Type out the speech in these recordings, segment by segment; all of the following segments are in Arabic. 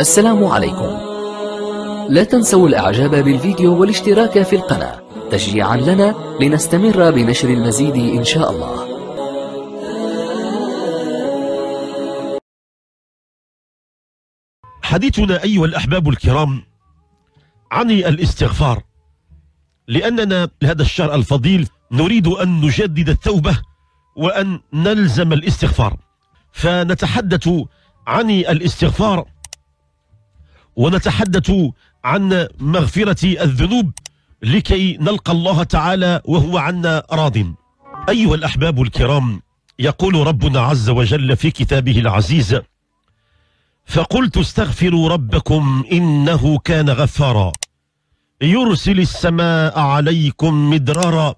السلام عليكم لا تنسوا الاعجاب بالفيديو والاشتراك في القناة تشجيعا لنا لنستمر بنشر المزيد ان شاء الله حديثنا أيها الأحباب الكرام عن الاستغفار لأننا لهذا الشهر الفضيل نريد أن نجدد التوبة وأن نلزم الاستغفار فنتحدث عن الاستغفار ونتحدث عن مغفرة الذنوب لكي نلقى الله تعالى وهو عنا راض أيها الأحباب الكرام يقول ربنا عز وجل في كتابه العزيز فقلت استغفروا ربكم إنه كان غفارا يرسل السماء عليكم مدرارا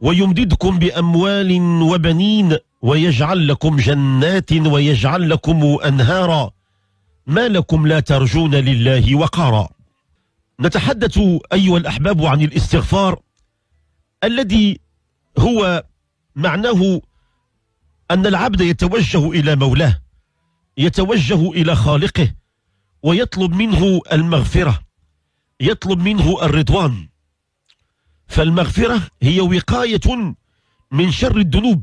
ويمددكم بأموال وبنين ويجعل لكم جنات ويجعل لكم أنهارا ما لكم لا ترجون لله وقارا نتحدث أيها الأحباب عن الاستغفار الذي هو معناه أن العبد يتوجه إلى مولاه يتوجه إلى خالقه ويطلب منه المغفرة يطلب منه الرضوان فالمغفرة هي وقاية من شر الذنوب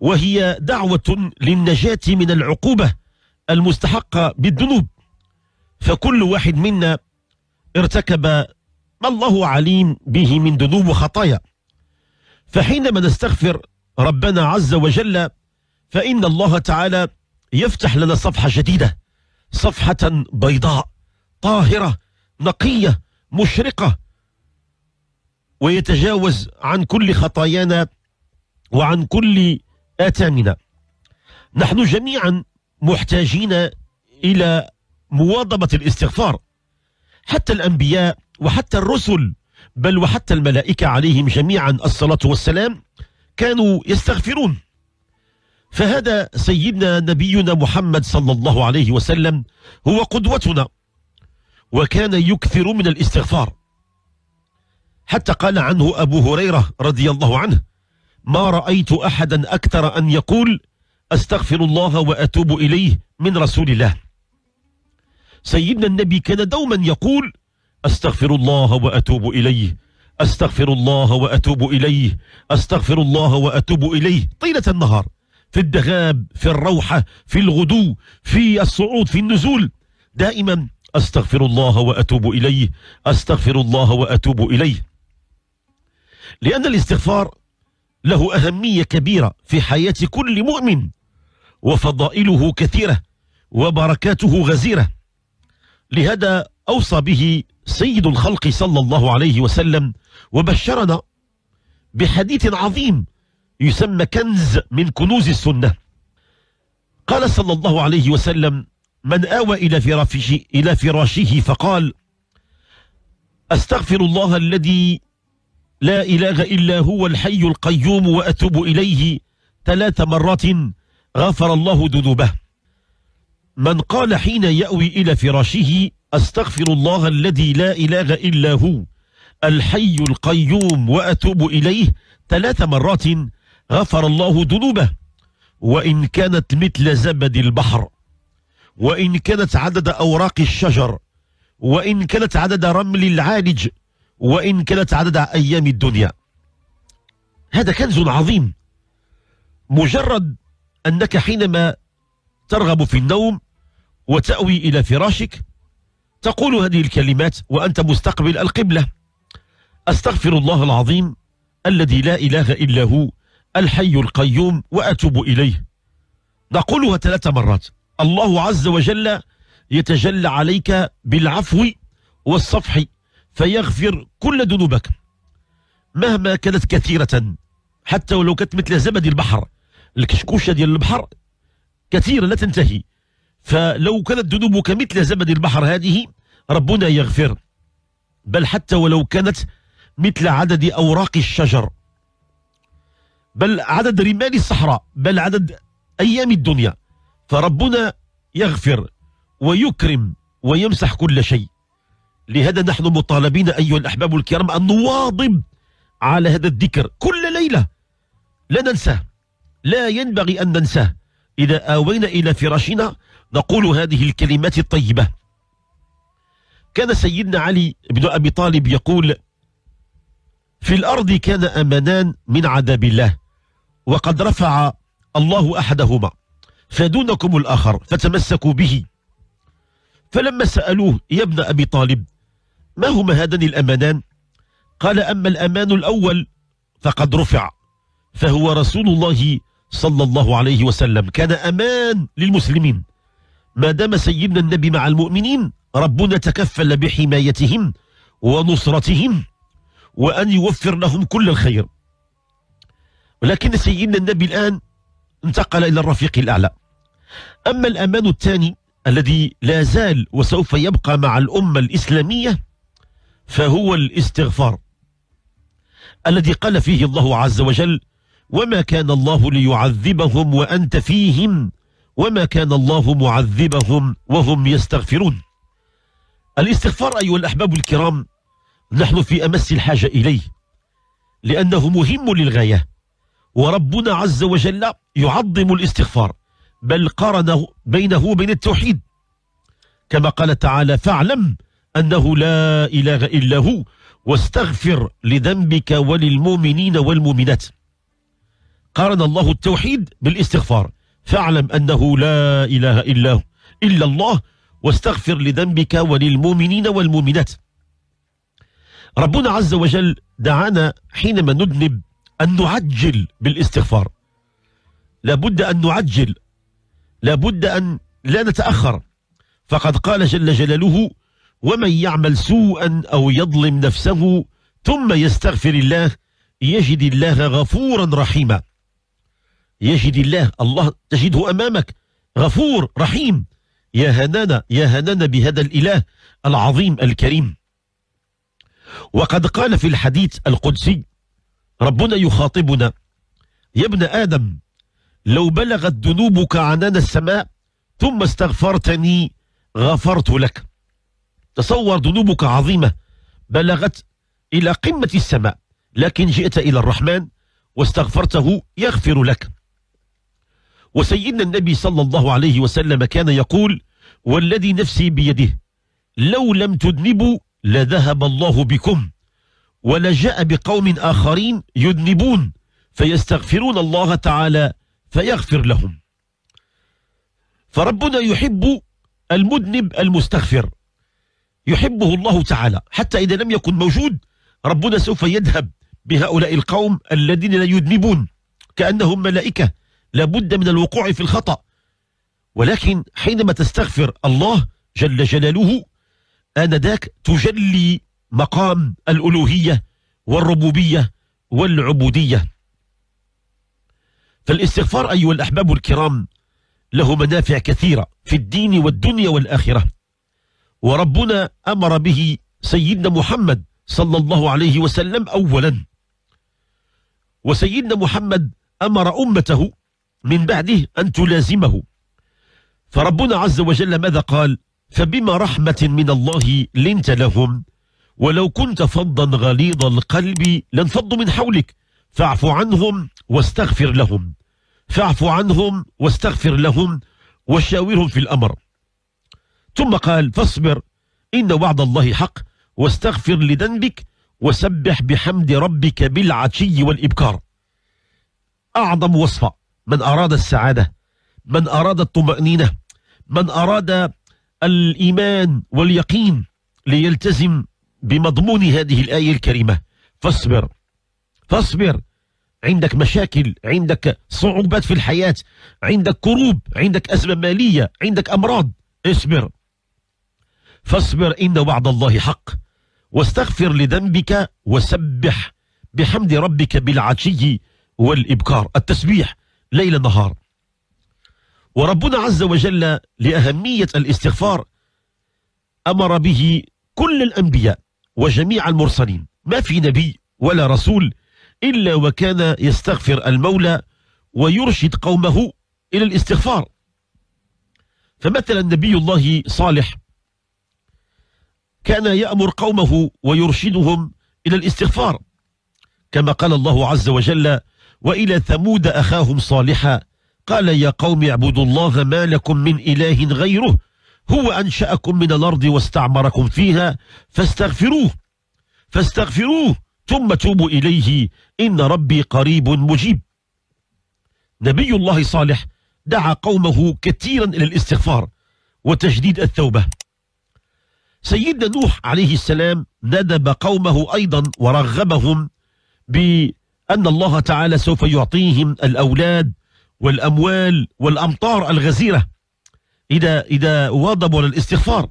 وهي دعوة للنجاة من العقوبة المستحقة بالذنوب فكل واحد منا ارتكب ما الله عليم به من ذنوب وخطايا فحينما نستغفر ربنا عز وجل فإن الله تعالى يفتح لنا صفحة جديدة صفحة بيضاء طاهرة نقية مشرقة ويتجاوز عن كل خطايانا وعن كل آثامنا نحن جميعا محتاجين إلى مواظبة الاستغفار حتى الأنبياء وحتى الرسل بل وحتى الملائكة عليهم جميعا الصلاة والسلام كانوا يستغفرون فهذا سيدنا نبينا محمد صلى الله عليه وسلم هو قدوتنا وكان يكثر من الاستغفار حتى قال عنه أبو هريرة رضي الله عنه ما رأيت أحدا أكثر أن يقول أستغفر الله وأتوب إليه من رسول الله سيدنا النبي كان دوما يقول أستغفر الله وأتوب إليه أستغفر الله وأتوب إليه أستغفر الله وأتوب إليه طيلة النهار في الدغاب في الروحة في الغدو في الصعود في النزول دائما أستغفر الله وأتوب إليه أستغفر الله وأتوب إليه لأن الاستغفار له أهمية كبيرة في حياة كل مؤمن وفضائله كثيرة وبركاته غزيرة لهذا أوصى به سيد الخلق صلى الله عليه وسلم وبشرنا بحديث عظيم يسمى كنز من كنوز السنة قال صلى الله عليه وسلم من آوى إلى فراشه, إلى فراشه فقال أستغفر الله الذي لا إله إلا هو الحي القيوم وأتوب إليه ثلاث مرات غفر الله ذنوبه من قال حين يأوي إلى فراشه أستغفر الله الذي لا إله إلا هو الحي القيوم وأتوب إليه ثلاث مرات غفر الله ذنوبه وإن كانت مثل زبد البحر وإن كانت عدد أوراق الشجر وإن كانت عدد رمل العالج وإن كانت عدد أيام الدنيا هذا كنز عظيم مجرد أنك حينما ترغب في النوم وتأوي إلى فراشك تقول هذه الكلمات وأنت مستقبل القبلة أستغفر الله العظيم الذي لا إله إلا هو الحي القيوم وأتوب إليه نقولها ثلاث مرات الله عز وجل يتجلى عليك بالعفو والصفح فيغفر كل ذنوبك مهما كانت كثيرة حتى ولو كانت مثل زبد البحر الكشكوشه ديال البحر كثيرة لا تنتهي فلو كانت ذنوبك مثل زبد البحر هذه ربنا يغفر بل حتى ولو كانت مثل عدد أوراق الشجر بل عدد رمال الصحراء بل عدد أيام الدنيا فربنا يغفر ويكرم ويمسح كل شيء لهذا نحن مطالبين أيها الأحباب الكرام أن نواظب على هذا الذكر كل ليلة لا ننساه لا ينبغي أن ننساه إذا آوينا إلى فراشنا نقول هذه الكلمات الطيبة كان سيدنا علي بن أبي طالب يقول في الأرض كان أمنان من عذاب الله وقد رفع الله أحدهما فدونكم الآخر فتمسكوا به فلما سألوه يا ابن أبي طالب ما هما هذان الأمانان قال أما الأمان الأول فقد رفع فهو رسول الله صلى الله عليه وسلم كان أمان للمسلمين ما دام سيدنا النبي مع المؤمنين ربنا تكفل بحمايتهم ونصرتهم وأن يوفر لهم كل الخير ولكن سيدنا النبي الآن انتقل إلى الرفيق الأعلى أما الأمان الثاني الذي لا زال وسوف يبقى مع الأمة الإسلامية فهو الاستغفار الذي قال فيه الله عز وجل وما كان الله ليعذبهم وأنت فيهم وما كان الله معذبهم وهم يستغفرون الاستغفار أيها الأحباب الكرام نحن في أمس الحاجة إليه لأنه مهم للغاية وربنا عز وجل يعظم الاستغفار بل قارنه بينه وبين التوحيد كما قال تعالى فاعلم أنه لا إله إلا هو واستغفر لذنبك وللمؤمنين والمؤمنات قارن الله التوحيد بالاستغفار فاعلم أنه لا إله إلا إلا الله واستغفر لذنبك وللمؤمنين والمؤمنات ربنا عز وجل دعانا حينما نذنب أن نعجل بالاستغفار لابد أن نعجل لابد أن لا نتأخر فقد قال جل جلاله ومن يعمل سوءا أو يظلم نفسه ثم يستغفر الله يجد الله غفورا رحيما يجد الله الله تجده أمامك غفور رحيم يا هنانا يا هنانا بهذا الإله العظيم الكريم وقد قال في الحديث القدسي ربنا يخاطبنا يا ابن آدم لو بلغت ذنوبك عنان السماء ثم استغفرتني غفرت لك تصور ذنوبك عظيمة بلغت إلى قمة السماء لكن جئت إلى الرحمن واستغفرته يغفر لك وسيدنا النبي صلى الله عليه وسلم كان يقول والذي نفسي بيده لو لم تذنبوا لذهب الله بكم ولجاء بقوم آخرين يذنبون فيستغفرون الله تعالى فيغفر لهم فربنا يحب المذنب المستغفر يحبه الله تعالى حتى إذا لم يكن موجود ربنا سوف يذهب بهؤلاء القوم الذين لا يذنبون كأنهم ملائكة لابد من الوقوع في الخطأ ولكن حينما تستغفر الله جل جلاله آنذاك تجلي مقام الألوهية والربوبية والعبودية فالاستغفار أيها الأحباب الكرام له منافع كثيرة في الدين والدنيا والآخرة وربنا أمر به سيدنا محمد صلى الله عليه وسلم أولا وسيدنا محمد أمر أمته من بعده أن تلازمه فربنا عز وجل ماذا قال فبما رحمة من الله لنت لهم ولو كنت فظا غليظ القلب لانفضوا من حولك فاعف عنهم واستغفر لهم فاعف عنهم واستغفر لهم وشاورهم في الأمر ثم قال فاصبر إن وعد الله حق واستغفر لذنبك وسبح بحمد ربك بالعشي والإبكار أعظم وصفة من أراد السعادة من أراد الطمأنينة من أراد الإيمان واليقين ليلتزم بمضمون هذه الآية الكريمة فاصبر فاصبر عندك مشاكل عندك صعوبات في الحياة عندك كروب عندك أزمة مالية عندك أمراض اصبر فاصبر إن وعد الله حق واستغفر لذنبك وسبح بحمد ربك بالعشي والإبكار التسبيح ليل نهار وربنا عز وجل لأهمية الاستغفار أمر به كل الأنبياء وجميع المرسلين ما في نبي ولا رسول إلا وكان يستغفر المولى ويرشد قومه إلى الاستغفار فمثلا نبي الله صالح كان يأمر قومه ويرشدهم إلى الاستغفار كما قال الله عز وجل وإلى ثمود أخاهم صالحا قال يا قوم اعبدوا الله ما لكم من إله غيره هو أنشأكم من الأرض واستعمركم فيها فاستغفروه فاستغفروه ثم توبوا إليه إن ربي قريب مجيب نبي الله صالح دعا قومه كثيرا إلى الاستغفار وتجديد التوبة سيدنا نوح عليه السلام ندب قومه أيضا ورغبهم ب أن الله تعالى سوف يعطيهم الأولاد والأموال والأمطار الغزيرة إذا, إذا واظبوا على الاستغفار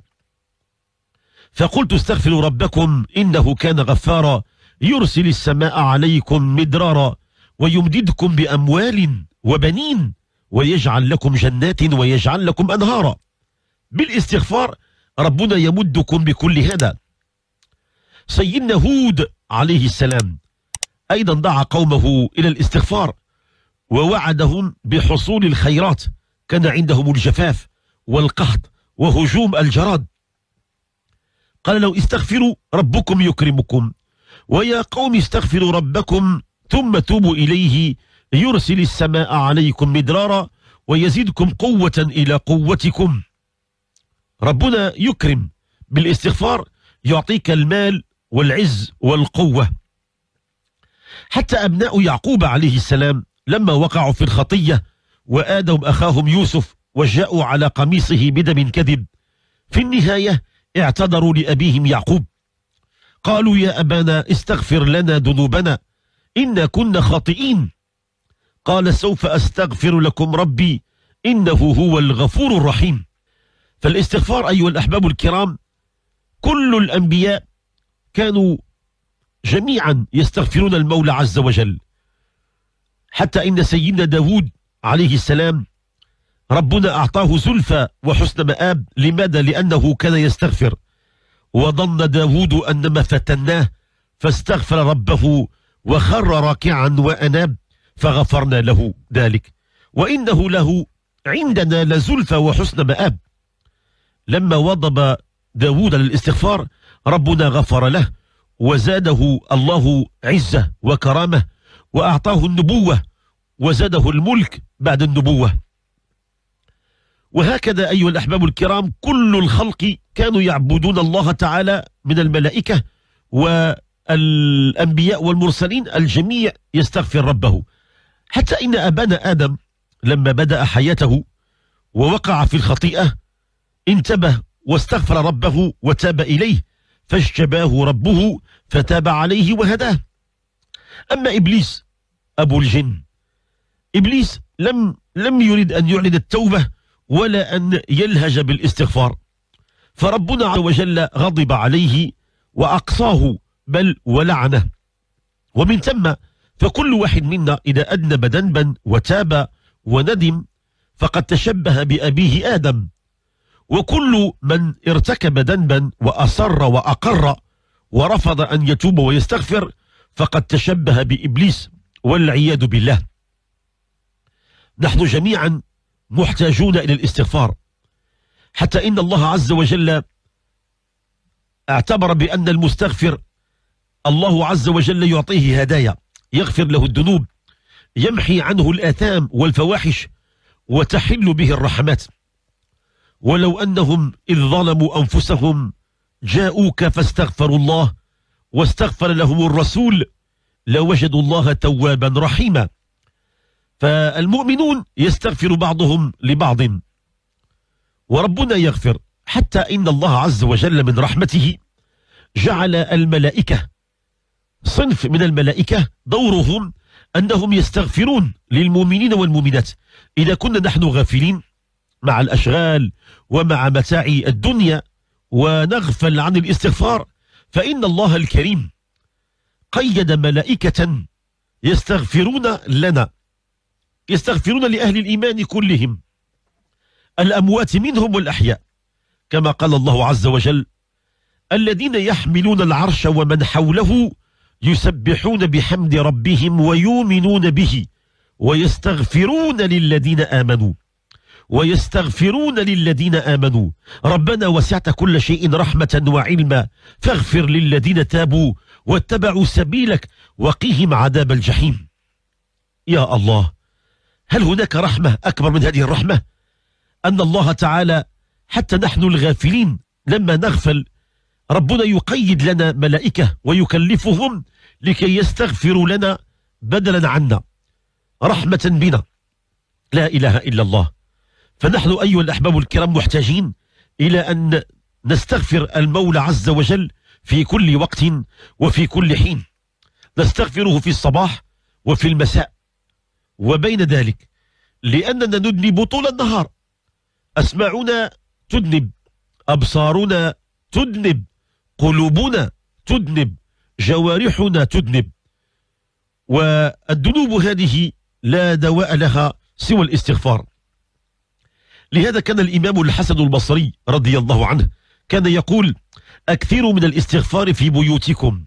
فقلت استغفروا ربكم إنه كان غفارا يرسل السماء عليكم مدرارا ويمددكم بأموال وبنين ويجعل لكم جنات ويجعل لكم أنهارا بالاستغفار ربنا يمدكم بكل هذا سيدنا هود عليه السلام أيضا دعا قومه إلى الاستغفار ووعدهم بحصول الخيرات كان عندهم الجفاف والقحط وهجوم الجراد قال لو استغفروا ربكم يكرمكم ويا قوم استغفروا ربكم ثم توبوا إليه يرسل السماء عليكم مدرارا ويزيدكم قوة إلى قوتكم ربنا يكرم بالاستغفار يعطيك المال والعز والقوة حتى أبناء يعقوب عليه السلام لما وقعوا في الخطية وآدوا أخاهم يوسف وجاءوا على قميصه بدم كذب في النهاية اعتذروا لأبيهم يعقوب قالوا يا أبانا استغفر لنا ذنوبنا إن كنا خاطئين قال سوف أستغفر لكم ربي إنه هو الغفور الرحيم فالاستغفار أيها الأحباب الكرام كل الأنبياء كانوا جميعا يستغفرون المولى عز وجل حتى إن سيدنا داود عليه السلام ربنا أعطاه زلفى وحسن مآب لماذا؟ لأنه كان يستغفر وظن داود أنما فتناه فاستغفر ربه وخر راكعا وأناب فغفرنا له ذلك وإنه له عندنا لزلفى وحسن مآب لما وضب داود للاستغفار ربنا غفر له وزاده الله عزة وكرامة وأعطاه النبوة وزاده الملك بعد النبوة وهكذا أيها الأحباب الكرام كل الخلق كانوا يعبدون الله تعالى من الملائكة والأنبياء والمرسلين الجميع يستغفر ربه حتى إن أبانا آدم لما بدأ حياته ووقع في الخطيئة انتبه واستغفر ربه وتاب إليه فاجتباه ربه فتاب عليه وهداه أما إبليس أبو الجن إبليس لم لم يريد أن يعلن التوبة ولا أن يلهج بالاستغفار فربنا عز وجل غضب عليه وأقصاه بل ولعنه ومن ثم فكل واحد منا إذا أذنب ذنبا وتاب وندم فقد تشبه بأبيه آدم وكل من ارتكب ذنبا وأصر وأقر ورفض أن يتوب ويستغفر فقد تشبه بإبليس والعياذ بالله نحن جميعا محتاجون إلى الاستغفار حتى إن الله عز وجل اعتبر بأن المستغفر الله عز وجل يعطيه هدايا يغفر له الذنوب يمحي عنه الآثام والفواحش وتحل به الرحمات ولو أنهم إذ ظلموا أنفسهم جاءوك فاستغفروا الله واستغفر لهم الرسول لوجدوا الله توابا رحيما فالمؤمنون يستغفر بعضهم لبعض وربنا يغفر حتى إن الله عز وجل من رحمته جعل الملائكة صنف من الملائكة دورهم أنهم يستغفرون للمؤمنين والمؤمنات إذا كنا نحن غافلين مع الأشغال ومع متاع الدنيا ونغفل عن الاستغفار فإن الله الكريم قيد ملائكة يستغفرون لنا يستغفرون لأهل الإيمان كلهم الأموات منهم والأحياء كما قال الله عز وجل الذين يحملون العرش ومن حوله يسبحون بحمد ربهم ويؤمنون به ويستغفرون للذين آمنوا ويستغفرون للذين آمنوا ربنا وسعت كل شيء رحمة وعلما فاغفر للذين تابوا واتبعوا سبيلك وقيهم عذاب الجحيم يا الله هل هناك رحمة أكبر من هذه الرحمة أن الله تعالى حتى نحن الغافلين لما نغفل ربنا يقيد لنا ملائكة ويكلفهم لكي يستغفروا لنا بدلا عنا رحمة بنا لا إله إلا الله فنحن أيها الأحباب الكرام محتاجين إلى أن نستغفر المولى عز وجل في كل وقت وفي كل حين نستغفره في الصباح وفي المساء وبين ذلك لأننا نذنب طول النهار أسماعنا تذنب أبصارنا تذنب قلوبنا تذنب جوارحنا تذنب والذنوب هذه لا دواء لها سوى الاستغفار لهذا كان الإمام الحسن البصري رضي الله عنه كان يقول أكثروا من الاستغفار في بيوتكم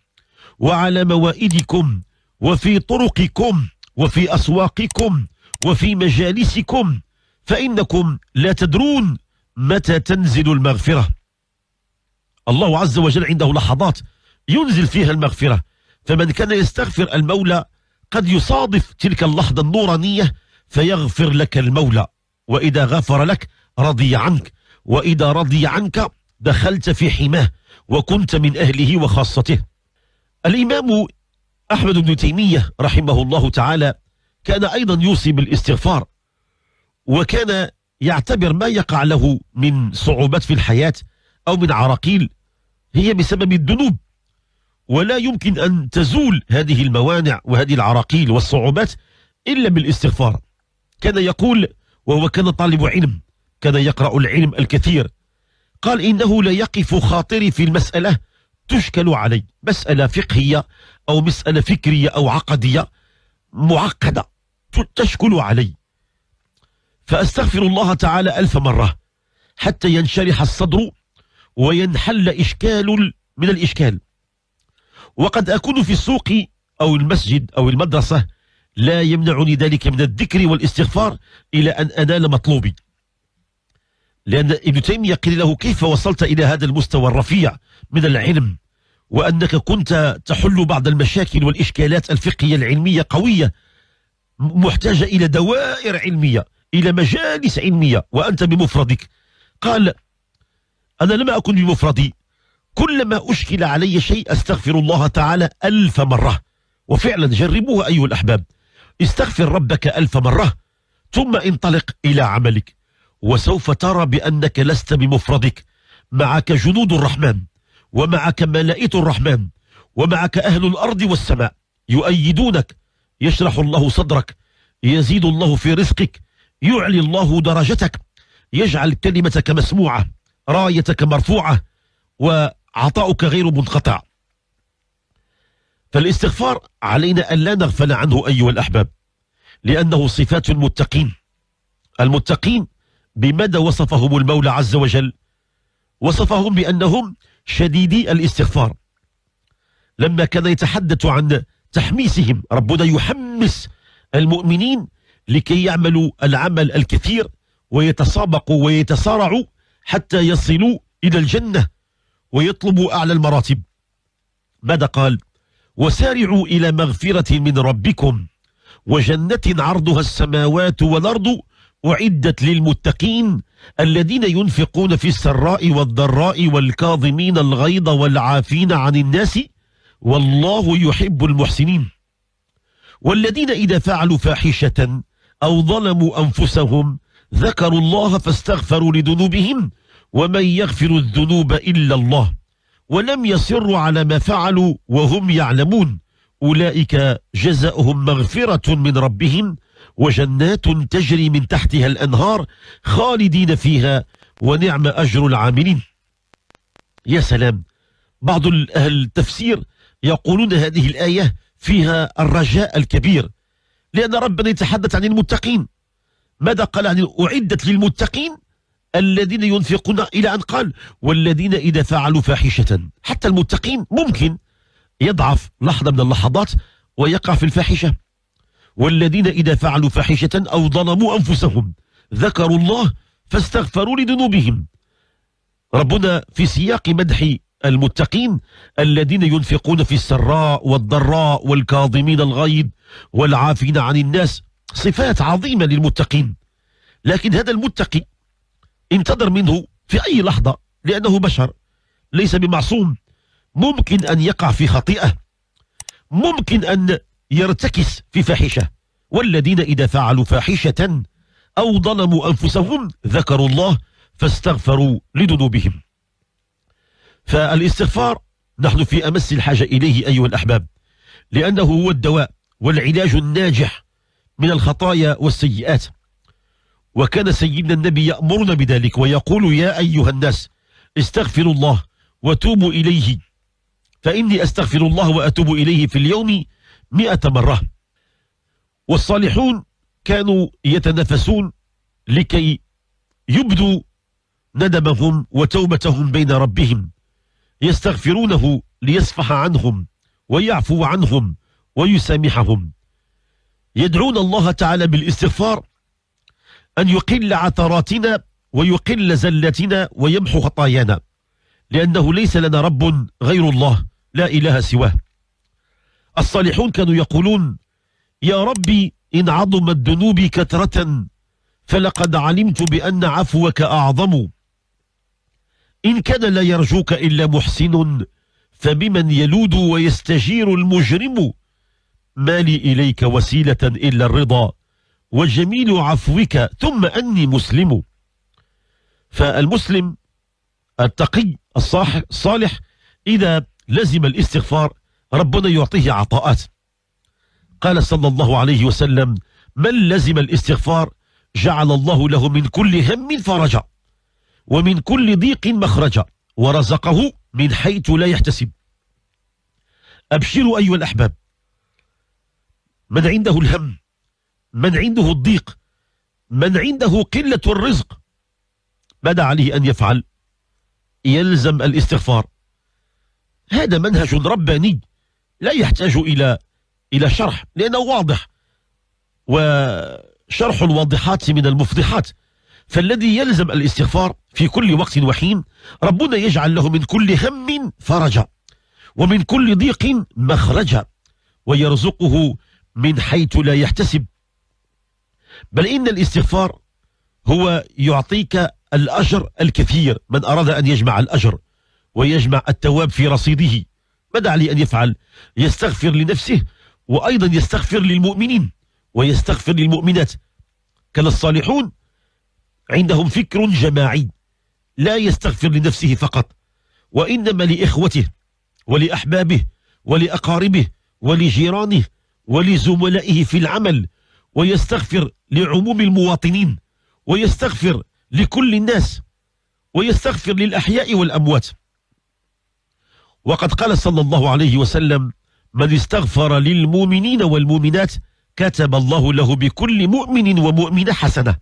وعلى موائدكم وفي طرقكم وفي أسواقكم وفي مجالسكم فإنكم لا تدرون متى تنزل المغفرة الله عز وجل عنده لحظات ينزل فيها المغفرة فمن كان يستغفر المولى قد يصادف تلك اللحظة النورانية فيغفر لك المولى وإذا غفر لك رضي عنك وإذا رضي عنك دخلت في حماه وكنت من أهله وخاصته الإمام أحمد بن تيمية رحمه الله تعالى كان أيضا يوصي بالاستغفار وكان يعتبر ما يقع له من صعوبات في الحياة أو من عراقيل هي بسبب الذنوب ولا يمكن أن تزول هذه الموانع وهذه العراقيل والصعوبات إلا بالاستغفار كان يقول وهو كان طالب علم كان يقرأ العلم الكثير قال إنه لا يقف خاطري في المسألة تشكل علي مسألة فقهية أو مسألة فكرية أو عقدية معقدة تشكل علي فأستغفر الله تعالى ألف مرة حتى ينشرح الصدر وينحل إشكال من الإشكال وقد أكون في السوق أو المسجد أو المدرسة لا يمنعني ذلك من الذكر والاستغفار إلى أن أنال مطلوبي لأن ابن تيمية قيل له كيف وصلت إلى هذا المستوى الرفيع من العلم وأنك كنت تحل بعض المشاكل والإشكالات الفقهية العلمية قوية محتاجة إلى دوائر علمية إلى مجالس علمية وأنت بمفردك قال أنا لم أكن بمفردي كلما أشكل علي شيء أستغفر الله تعالى ألف مرة وفعلا جربوها أيها الأحباب استغفر ربك ألف مرة ثم انطلق إلى عملك وسوف ترى بأنك لست بمفردك معك جنود الرحمن ومعك ملائكة الرحمن ومعك أهل الأرض والسماء يؤيدونك يشرح الله صدرك يزيد الله في رزقك يعلي الله درجتك يجعل كلمتك مسموعة رايتك مرفوعة وعطاؤك غير منقطع فالاستغفار علينا أن لا نغفل عنه أيها الأحباب لأنه صفات المتقين المتقين بماذا وصفهم المولى عز وجل وصفهم بأنهم شديدي الاستغفار لما كان يتحدث عن تحميسهم ربنا يحمس المؤمنين لكي يعملوا العمل الكثير ويتسابقوا ويتسارعوا حتى يصلوا إلى الجنة ويطلبوا أعلى المراتب ماذا قال وسارعوا إلى مغفرة من ربكم وجنة عرضها السماوات والأرض أعدت للمتقين الذين ينفقون في السراء والضراء والكاظمين الغيظ والعافين عن الناس والله يحب المحسنين والذين إذا فعلوا فاحشة أو ظلموا أنفسهم ذكروا الله فاستغفروا لذنوبهم ومن يغفر الذنوب إلا الله ولم يصروا على ما فعلوا وهم يعلمون أولئك جزاؤهم مغفرة من ربهم وجنات تجري من تحتها الأنهار خالدين فيها ونعم أجر العاملين يا سلام بعض أهل التفسير يقولون هذه الآية فيها الرجاء الكبير لأن ربنا يتحدث عن المتقين ماذا قال عن أعدت للمتقين الذين ينفقون إلى أن قال والذين إذا فعلوا فاحشة حتى المتقين ممكن يضعف لحظة من اللحظات ويقع في الفاحشة والذين إذا فعلوا فاحشة أو ظلموا أنفسهم ذكروا الله فاستغفروا لذنوبهم ربنا في سياق مدح المتقين الذين ينفقون في السراء والضراء والكاظمين الغيظ والعافين عن الناس صفات عظيمة للمتقين لكن هذا المتقي انتظر منه في أي لحظة لأنه بشر ليس بمعصوم ممكن أن يقع في خطيئة ممكن أن يرتكس في فاحشة والذين إذا فعلوا فاحشة أو ظلموا أنفسهم ذكروا الله فاستغفروا لذنوبهم فالاستغفار نحن في أمس الحاجة إليه أيها الأحباب لأنه هو الدواء والعلاج الناجح من الخطايا والسيئات وكان سيدنا النبي يأمرنا بذلك ويقول يا أيها الناس استغفروا الله وتوبوا إليه فإني أستغفر الله وأتوب إليه في اليوم مئة مرة والصالحون كانوا يتنافسون لكي يبدوا ندمهم وتوبتهم بين ربهم يستغفرونه ليصفح عنهم ويعفو عنهم ويسامحهم يدعون الله تعالى بالاستغفار أن يقل عثراتنا ويقل زلتنا ويمحو خطايانا لأنه ليس لنا رب غير الله لا إله سواه الصالحون كانوا يقولون يا ربي إن عظمت ذنوبي كثرة فلقد علمت بأن عفوك أعظم إن كان لا يرجوك إلا محسن فبمن يلود ويستجير المجرم ما لي إليك وسيلة إلا الرضا وجميل عفوك ثم أني مسلم فالمسلم التقي الصالح إذا لزم الاستغفار ربنا يعطيه عطاءات قال صلى الله عليه وسلم من لزم الاستغفار جعل الله له من كل هم فرجا ومن كل ضيق مخرجا ورزقه من حيث لا يحتسب أبشروا أيها الأحباب من عنده الهم من عنده الضيق من عنده قلة الرزق ماذا عليه أن يفعل يلزم الاستغفار هذا منهج رباني لا يحتاج إلى إلى شرح لأنه واضح وشرح الواضحات من المفضحات فالذي يلزم الاستغفار في كل وقت وحين ربنا يجعل له من كل هم فرجا ومن كل ضيق مخرجا ويرزقه من حيث لا يحتسب بل إن الاستغفار هو يعطيك الأجر الكثير من أراد أن يجمع الأجر ويجمع التواب في رصيده ماذا عليه أن يفعل يستغفر لنفسه وأيضا يستغفر للمؤمنين ويستغفر للمؤمنات كان الصالحون عندهم فكر جماعي لا يستغفر لنفسه فقط وإنما لإخوته ولأحبابه ولأقاربه ولجيرانه ولزملائه في العمل ويستغفر لعموم المواطنين ويستغفر لكل الناس ويستغفر للأحياء والأموات وقد قال صلى الله عليه وسلم من استغفر للمؤمنين والمؤمنات كتب الله له بكل مؤمن ومؤمنة حسنة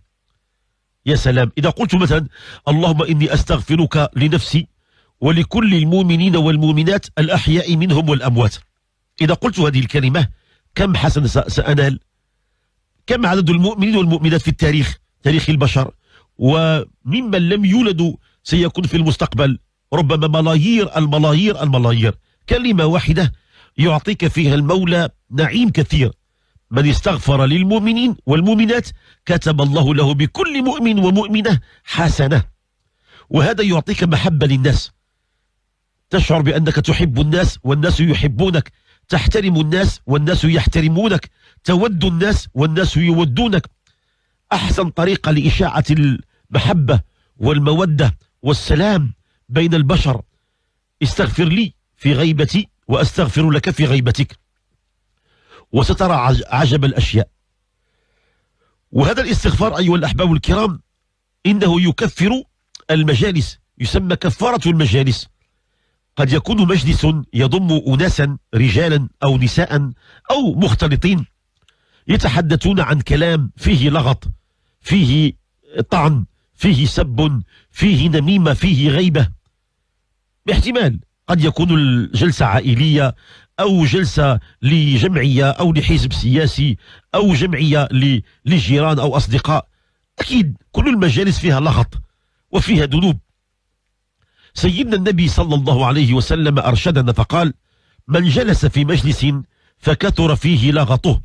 يا سلام إذا قلت مثلا اللهم إني أستغفرك لنفسي ولكل المؤمنين والمؤمنات الأحياء منهم والأموات إذا قلت هذه الكلمة كم حسن سأنال كم عدد المؤمنين والمؤمنات في التاريخ تاريخ البشر وممن لم يولدوا سيكون في المستقبل ربما ملايير الملايير الملايير كلمة واحدة يعطيك فيها المولى نعيم كثير من استغفر للمؤمنين والمؤمنات كتب الله له بكل مؤمن ومؤمنة حسنة وهذا يعطيك محبة للناس تشعر بأنك تحب الناس والناس يحبونك تحترم الناس والناس يحترمونك تود الناس والناس يودونك أحسن طريقة لإشاعة المحبة والمودة والسلام بين البشر استغفر لي في غيبتي وأستغفر لك في غيبتك وسترى عجب الأشياء وهذا الاستغفار أيها الأحباب الكرام إنه يكفر المجالس يسمى كفارة المجالس قد يكون مجلس يضم أناسا رجالا أو نساء أو مختلطين يتحدثون عن كلام فيه لغط فيه طعن فيه سب فيه نميمة فيه غيبة باحتمال قد يكون الجلسة عائلية أو جلسة لجمعية أو لحزب سياسي أو جمعية لجيران أو أصدقاء أكيد كل المجالس فيها لغط وفيها ذنوب سيدنا النبي صلى الله عليه وسلم أرشدنا فقال من جلس في مجلس فكثر فيه لغطه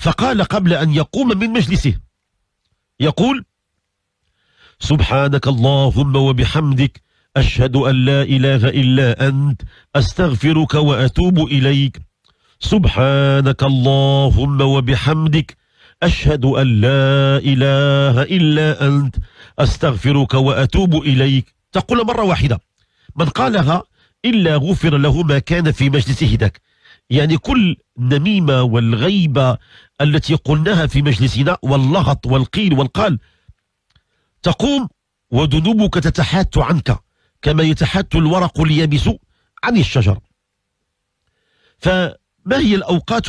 فقال قبل أن يقوم من مجلسه يقول سبحانك اللهم وبحمدك أشهد أن لا إله إلا أنت أستغفرك وأتوب إليك سبحانك اللهم وبحمدك أشهد أن لا إله إلا أنت أستغفرك وأتوب إليك تقول مرة واحدة من قالها إلا غفر له ما كان في مجلسه ذاك يعني كل النميمة والغيبة التي قلناها في مجلسنا واللغط والقيل والقال تقوم وذنوبك تتحات عنك كما يتحات الورق اليابس عن الشجر فما هي الأوقات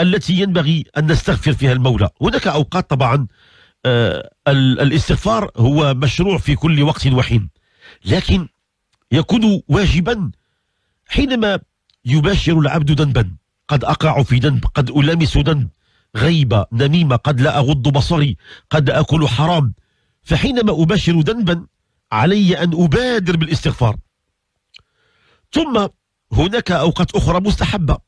التي ينبغي أن نستغفر فيها المولى هناك أوقات طبعا آه، الاستغفار هو مشروع في كل وقت وحين لكن يكون واجبا حينما يباشر العبد ذنبا قد أقع في ذنب قد ألامس ذنب غيبة نميمة قد لا أغض بصري قد أكل حرام فحينما أباشر ذنبا علي أن أبادر بالاستغفار ثم هناك أوقات أخرى مستحبة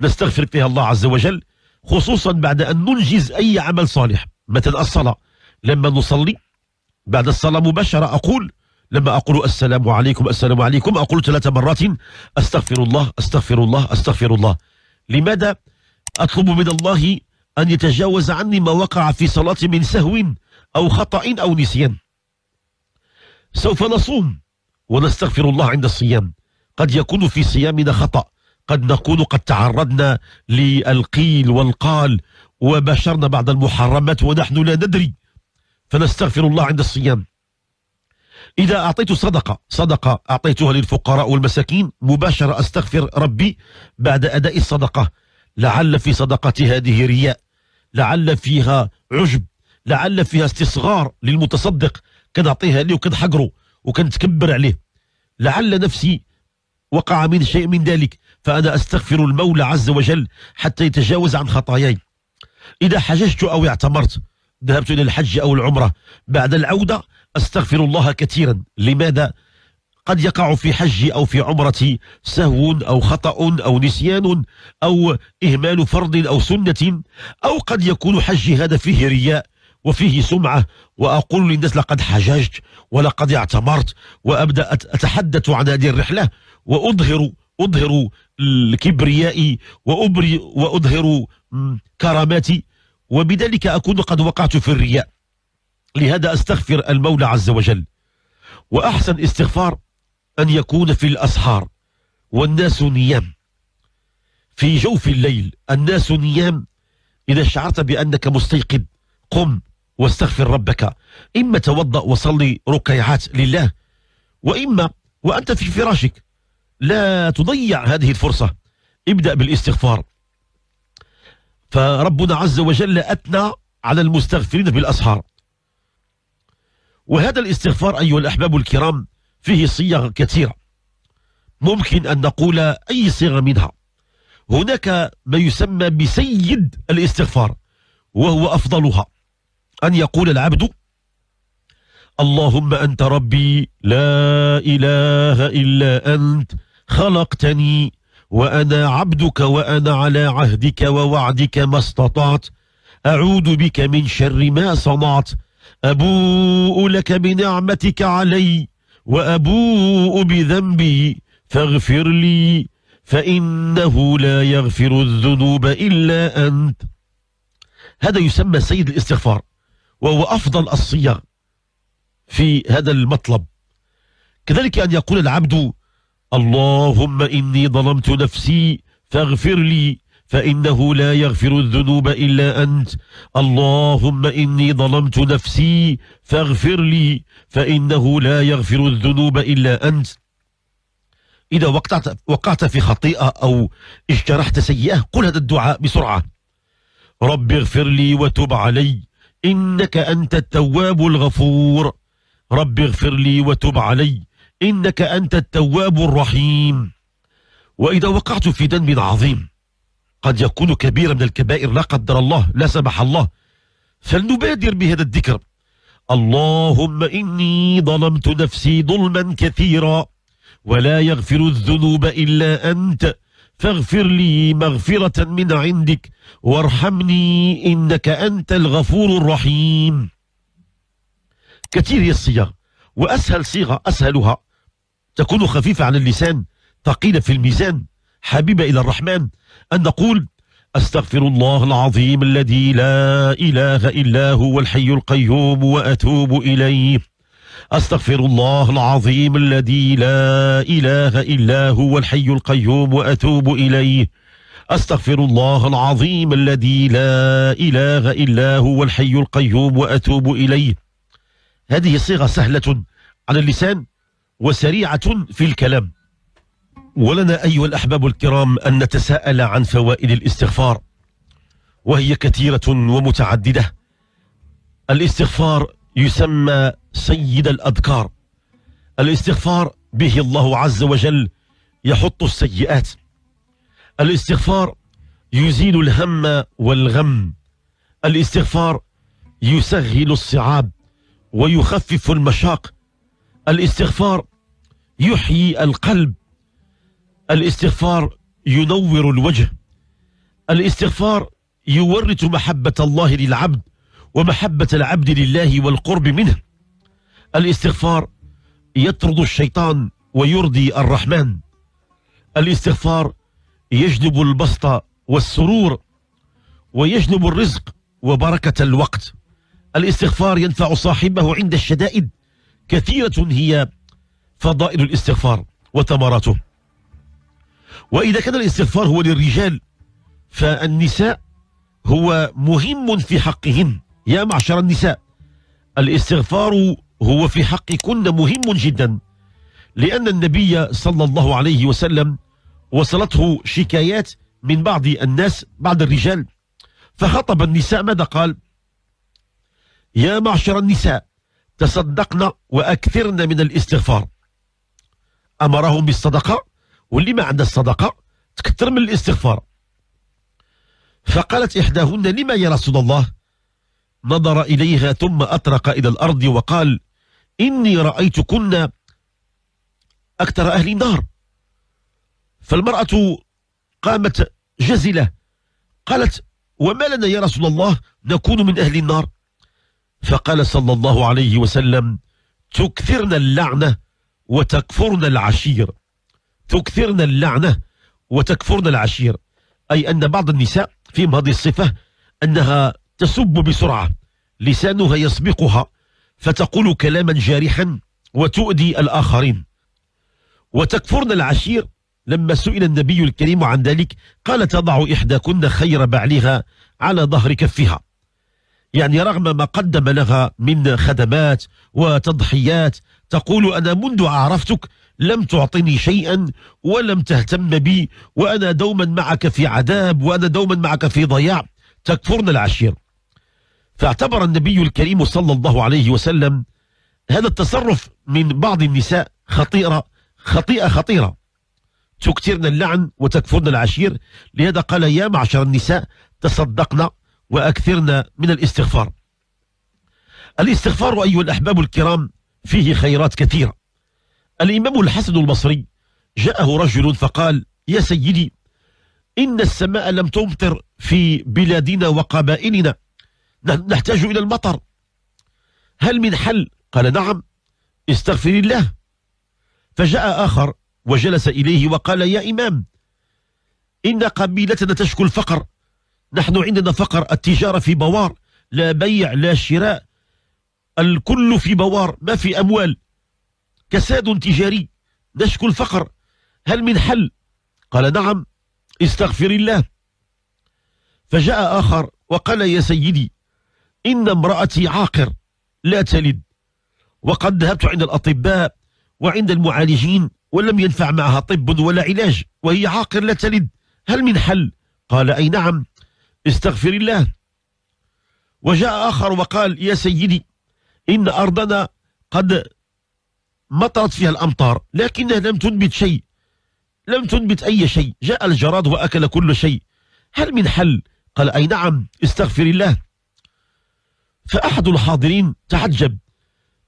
نستغفر فيها الله عز وجل خصوصا بعد أن ننجز أي عمل صالح مثلا الصلاة لما نصلي بعد الصلاة مباشرة أقول لما أقول السلام عليكم السلام عليكم أقول ثلاث مرات أستغفر الله أستغفر الله أستغفر الله لماذا أطلب من الله أن يتجاوز عني ما وقع في صلاتي من سهو أو خطأ أو نسيان سوف نصوم ونستغفر الله عند الصيام قد يكون في صيامنا خطأ قد نكون قد تعرضنا للقيل والقال وبشرنا بعض المحرمات ونحن لا ندري فنستغفر الله عند الصيام إذا أعطيت صدقة صدقة أعطيتها للفقراء والمساكين مباشرة أستغفر ربي بعد أداء الصدقة لعل في صدقة هذه رياء لعل فيها عجب لعل فيها استصغار للمتصدق كنعطيها ليه وكنحقره وكنتكبر عليه لعل نفسي وقع من شيء من ذلك فأنا أستغفر المولى عز وجل حتى يتجاوز عن خطاياي إذا حججت أو اعتمرت ذهبت إلى الحج أو العمرة بعد العودة أستغفر الله كثيرا لماذا؟ قد يقع في حجي أو في عمرتي سهو أو خطأ أو نسيان أو إهمال فرض أو سنة أو قد يكون حجي هذا فيه رياء وفيه سمعة وأقول للناس لقد حججت ولقد اعتمرت وأبدأ أتحدث عن هذه الرحلة وأظهر أظهر كبريائي وأبري وأظهر كراماتي وبذلك أكون قد وقعت في الرياء لهذا أستغفر المولى عز وجل وأحسن استغفار أن يكون في الأسحار والناس نيام في جوف الليل الناس نيام إذا شعرت بأنك مستيقظ قم واستغفر ربك إما توضأ وصلي ركيعات لله وإما وأنت في فراشك لا تضيع هذه الفرصة ابدأ بالاستغفار فربنا عز وجل أثنى على المستغفرين بالأسحار وهذا الاستغفار أيها الأحباب الكرام فيه صيغ كثيرة ممكن أن نقول أي صيغة منها هناك ما يسمى بسيد الاستغفار وهو أفضلها أن يقول العبد اللهم أنت ربي لا إله إلا أنت خلقتني وأنا عبدك وأنا على عهدك ووعدك ما استطعت أعوذ بك من شر ما صنعت أبوء لك بنعمتك علي وأبوء بذنبي فاغفر لي فإنه لا يغفر الذنوب إلا أنت هذا يسمى سيد الاستغفار وهو أفضل الصيغ في هذا المطلب كذلك أن يقول العبد اللهم إني ظلمت نفسي فاغفر لي فإنه لا يغفر الذنوب إلا أنت اللهم إني ظلمت نفسي فاغفر لي فإنه لا يغفر الذنوب إلا أنت إذا وقعت, وقعت في خطيئة أو اجترحت سيئة قل هذا الدعاء بسرعة رب اغفر لي وتب علي إنك أنت التواب الغفور رب اغفر لي وتب علي إنك أنت التواب الرحيم وإذا وقعت في ذنب عظيم قد يكون كبيرا من الكبائر لا قدر الله لا سمح الله فلنبادر بهذا الذكر اللهم إني ظلمت نفسي ظلما كثيرا ولا يغفر الذنوب إلا أنت فاغفر لي مغفرة من عندك وارحمني إنك أنت الغفور الرحيم كثير هي الصيغ وأسهل صيغة أسهلها تكون خفيفة على اللسان ثقيلة في الميزان حبيبة إلى الرحمن أن نقول أستغفر الله العظيم الذي لا إله إلا هو الحي القيوم وأتوب إليه أستغفر الله العظيم الذي لا إله إلا هو الحي القيوم وأتوب إليه أستغفر الله العظيم الذي لا إله إلا هو الحي القيوم وأتوب إليه هذه صيغة سهلة على اللسان وسريعة في الكلام ولنا أيها الأحباب الكرام أن نتساءل عن فوائد الاستغفار وهي كثيرة ومتعددة الاستغفار يسمى سيد الأذكار الاستغفار به الله عز وجل يحط السيئات الاستغفار يزيل الهم والغم الاستغفار يسهل الصعاب ويخفف المشاق الاستغفار يحيي القلب الاستغفار ينور الوجه الاستغفار يورث محبة الله للعبد ومحبة العبد لله والقرب منه الاستغفار يطرد الشيطان ويرضي الرحمن الاستغفار يجلب البسط والسرور ويجلب الرزق وبركة الوقت الاستغفار ينفع صاحبه عند الشدائد كثيرة هي فضائل الاستغفار وثمراته وإذا كان الاستغفار هو للرجال فالنساء هو مهم في حقهن يا معشر النساء الاستغفار هو في حقكن مهم جدا لأن النبي صلى الله عليه وسلم وصلته شكايات من بعض الناس بعض الرجال فخطب النساء ماذا قال يا معشر النساء تصدقنا وأكثرنا من الاستغفار أمرهم بالصدقة واللي ما عنده الصدقة تكثر من الاستغفار فقالت إحداهن لما يا رسول الله نظر إليها ثم أطرق إلى الأرض وقال إني رأيتكن أكثر أهل النار فالمرأة قامت جزلة قالت وما لنا يا رسول الله نكون من أهل النار فقال صلى الله عليه وسلم تكثرن اللعنة وتكفرن العشير تكثرن اللعنة وتكفرن العشير أي أن بعض النساء فيهم هذه الصفة أنها تسب بسرعة لسانها يسبقها فتقول كلاما جارحا وتؤذي الآخرين وتكفرن العشير لما سئل النبي الكريم عن ذلك قال تضع إحداكن خير بعلها على ظهر كفها يعني رغم ما قدم لها من خدمات وتضحيات تقول أنا منذ أعرفتك لم تعطني شيئا ولم تهتم بي وأنا دوما معك في عذاب وأنا دوما معك في ضياع تكفرنا العشير فاعتبر النبي الكريم صلى الله عليه وسلم هذا التصرف من بعض النساء خطيرة خطيئة خطيرة تكثرن اللعن وتكفرن العشير لهذا قال يا معشر النساء تصدقنا وأكثرنا من الاستغفار الاستغفار أيها الأحباب الكرام فيه خيرات كثيرة الإمام الحسن البصري جاءه رجل فقال يا سيدي إن السماء لم تمطر في بلادنا وقبائلنا نحتاج إلى المطر هل من حل قال نعم استغفر الله فجاء آخر وجلس إليه وقال يا إمام إن قبيلتنا تشكو الفقر نحن عندنا فقر التجارة في بوار لا بيع لا شراء الكل في بوار ما في أموال كساد تجاري نشكو الفقر هل من حل قال نعم استغفر الله فجاء آخر وقال يا سيدي إن امرأتي عاقر لا تلد وقد ذهبت عند الأطباء وعند المعالجين ولم ينفع معها طب ولا علاج وهي عاقر لا تلد هل من حل قال أي نعم استغفر الله وجاء آخر وقال يا سيدي إن أرضنا قد مطرت فيها الأمطار لكنها لم تنبت شيء لم تنبت أي شيء جاء الجراد وأكل كل شيء هل من حل؟ قال أي نعم استغفر الله فأحد الحاضرين تعجب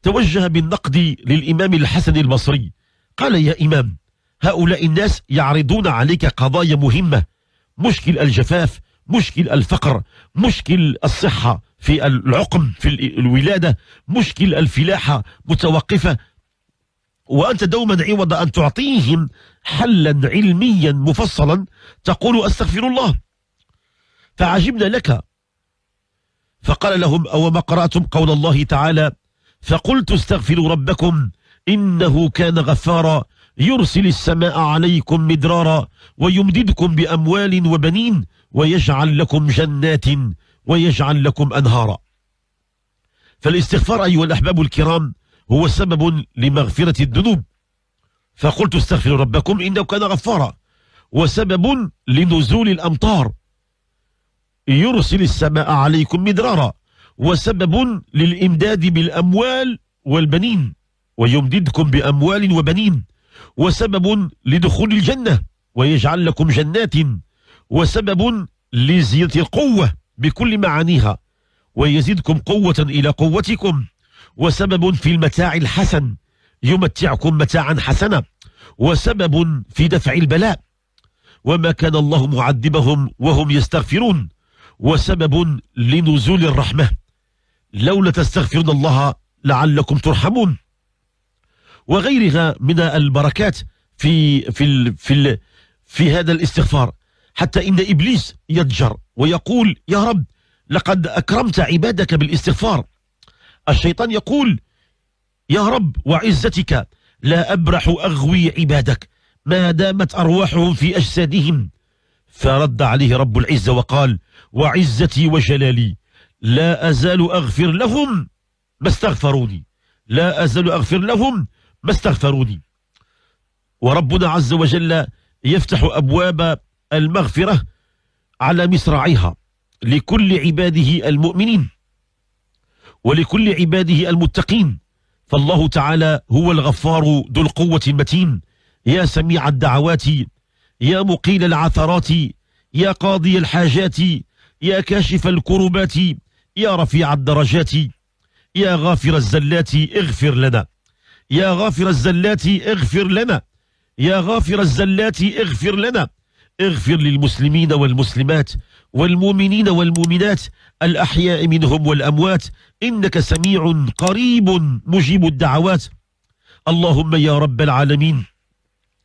توجه بالنقد للإمام الحسن البصري قال يا إمام هؤلاء الناس يعرضون عليك قضايا مهمة مشكل الجفاف مشكل الفقر مشكل الصحة في العقم في الولادة مشكل الفلاحة متوقفة وأنت دوما عوض أن تعطيهم حلا علميا مفصلا تقول أستغفر الله فعجبنا لك فقال لهم او ما قرأتم قول الله تعالى فقلت استغفروا ربكم إنه كان غفارا يرسل السماء عليكم مدرارا ويمددكم بأموال وبنين ويجعل لكم جنات ويجعل لكم أنهارا فالاستغفار أيها الأحباب الكرام هو سبب لمغفرة الذنوب فقلت استغفروا ربكم إنه كان غفارا وسبب لنزول الأمطار يرسل السماء عليكم مدرارا وسبب للإمداد بالأموال والبنين ويمددكم بأموال وبنين وسبب لدخول الجنة ويجعل لكم جنات وسبب لزيادة القوة بكل معانيها ويزيدكم قوة إلى قوتكم وسبب في المتاع الحسن يمتعكم متاعا حسنا وسبب في دفع البلاء وما كان الله معذبهم وهم يستغفرون وسبب لنزول الرحمة لولا تستغفرون الله لعلكم ترحمون وغيرها من البركات في في في في هذا الاستغفار حتى إن إبليس يتجر ويقول يا رب لقد أكرمت عبادك بالاستغفار الشيطان يقول يا رب وعزتك لا أبرح أغوي عبادك ما دامت أرواحهم في أجسادهم فرد عليه رب العزة وقال وعزتي وجلالي لا أزال أغفر لهم ما استغفروني لا أزال أغفر لهم ما استغفروني وربنا عز وجل يفتح أبواب المغفرة على مصراعيها لكل عباده المؤمنين ولكل عباده المتقين فالله تعالى هو الغفار ذو القوة المتين يا سميع الدعوات يا مقيل العثرات يا قاضي الحاجات يا كاشف الكربات يا رفيع الدرجات يا غافر الزلات اغفر لنا يا غافر الزلات اغفر لنا يا غافر الزلات اغفر لنا اغفر للمسلمين والمسلمات والمؤمنين والمؤمنات الأحياء منهم والأموات إنك سميع قريب مجيب الدعوات اللهم يا رب العالمين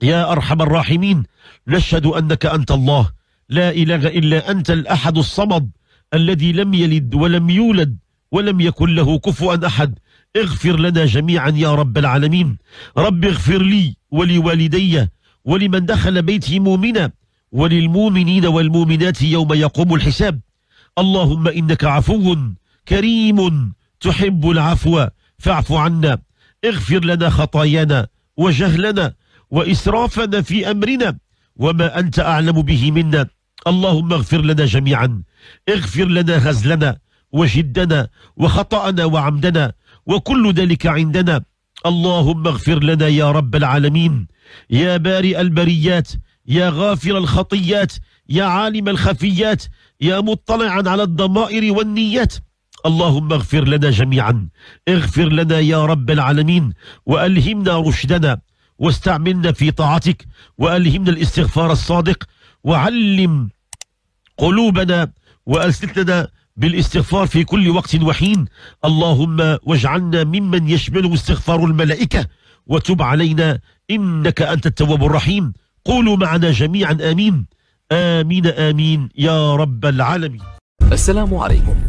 يا أرحم الراحمين نشهد أنك أنت الله لا إله إلا أنت الأحد الصمد الذي لم يلد ولم يولد ولم يكن له كفوا أحد اغفر لنا جميعا يا رب العالمين رب اغفر لي ولوالدي ولمن دخل بيتي مؤمنا وللمؤمنين والمؤمنات يوم يقوم الحساب اللهم إنك عفو كريم تحب العفو فاعف عنا اغفر لنا خطايانا وجهلنا وإسرافنا في أمرنا وما أنت أعلم به منا اللهم اغفر لنا جميعا اغفر لنا غزلنا وجدنا وخطأنا وعمدنا وكل ذلك عندنا اللهم اغفر لنا يا رب العالمين يا بارئ البريات يا غافر الخطيات يا عالم الخفيات يا مطلعا على الضمائر والنيات اللهم اغفر لنا جميعا اغفر لنا يا رب العالمين وألهمنا رشدنا واستعملنا في طاعتك وألهمنا الاستغفار الصادق وعلم قلوبنا وألسنتنا بالاستغفار في كل وقت وحين اللهم واجعلنا ممن يشمله استغفار الملائكة وتب علينا إنك أنت التواب الرحيم قولوا معنا جميعا آمين آمين آمين يا رب العالمين السلام عليكم